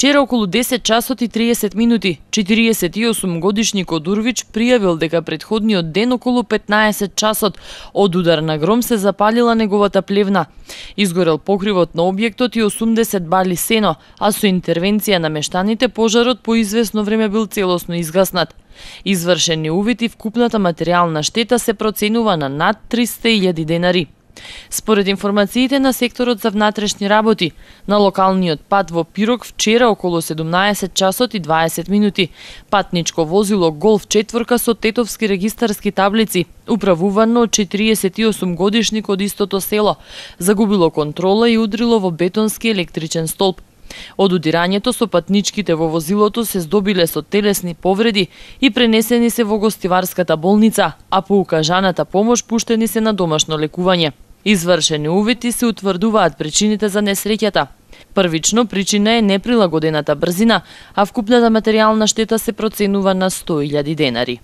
Вчера околу 10 часот и 30 минути, 48 годишникот Урвич пријавил дека предходниот ден околу 15 часот од удар на гром се запалила неговата плевна. Изгорел покривот на објектот и 80 бали сено, а со интервенција на мештаните пожарот по известно време бил целосно изгаснат. Извршени увити, вкупната материјална штета се проценува на над 300.000 денари. Според информациите на секторот за внатрешни работи, на локалниот пат во Пирок вчера околу 17 часот и 20 минути, патничко возило Голф четворка со тетовски регистарски таблици, управувано 48 годишник од истото село, загубило контрола и удрило во бетонски електричен столб. Од удирањето со патничките во возилото се здобиле со телесни повреди и пренесени се во гостиварската болница, а по укажаната помош пуштени се на домашно лекување. Извршени увети се утврдуваат причините за несреќата. Првично причина е неприлагодената брзина, а вкупната материјална штета се проценува на 100.000 денари.